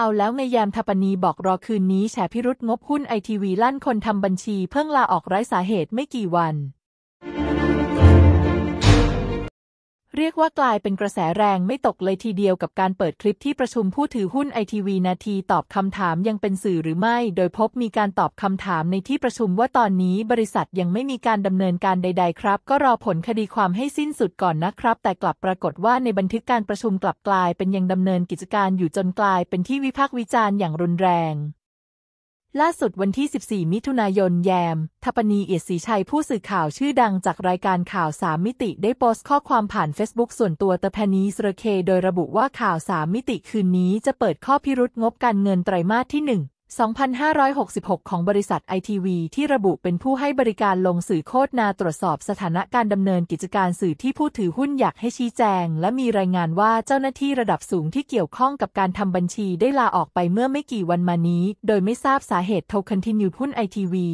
เอาแล้วในยามทปนีบอกรอคืนนี้แฉพิรุษงบหุ้นไอทีวีลั่นคนทำบัญชีเพิ่งลาออกไร้สาเหตุไม่กี่วันเรียกว่ากลายเป็นกระแสแรง ไม่ตกเลยทีเดียวกับการเปิดคลิปที่ประชุมผู้ถือหุ้นไอทีวีนาทีตอบคำถามยังเป็นสื่อหรือไม่ โดยพบมีการตอบคำถามในที่ประชุมว่าตอนนี้บริษัทยังไม่มีการดำเนินการใดๆครับก็รอผลคดีความให้สิ้นสุดก่อนนะครับ แต่กลับปรากฏว่าในบันทึกการประชุมกลับกลาย เป็นยังดำเนินกิจการอยู่จนกลาย เป็นที่วิพากษ์วิจารณ์อย่างรุนแรงล่าสุดวันที่ 14 มิถุนายน แยมทปนีเอียดศรีชัยผู้สื่อข่าวชื่อดังจากรายการข่าวสามมิติ ได้โพสต์ข้อความผ่าน Facebook ส่วนตัวเตแพนีสระเค โดยระบุว่าข่าวสามมิติคืนนี้จะเปิดข้อพิรุษงบการเงินไตรมาสที่ 1 2566 ของบริษัทไอทีวีที่ระบุเป็นผู้ให้บริการลงสื่อโคดนาตรวจสอบสถานะการดำเนินกิจการสื่อที่ผู้ถือหุ้นอยากให้ชี้แจง และมีรายงานว่าเจ้าหน้าที่ระดับสูงที่เกี่ยวข้องกับการทำบัญชีได้ลาออกไปเมื่อไม่กี่วันมานี้ โดยไม่ทราบสาเหตุโทคันทินยูหุ้นไอทีวี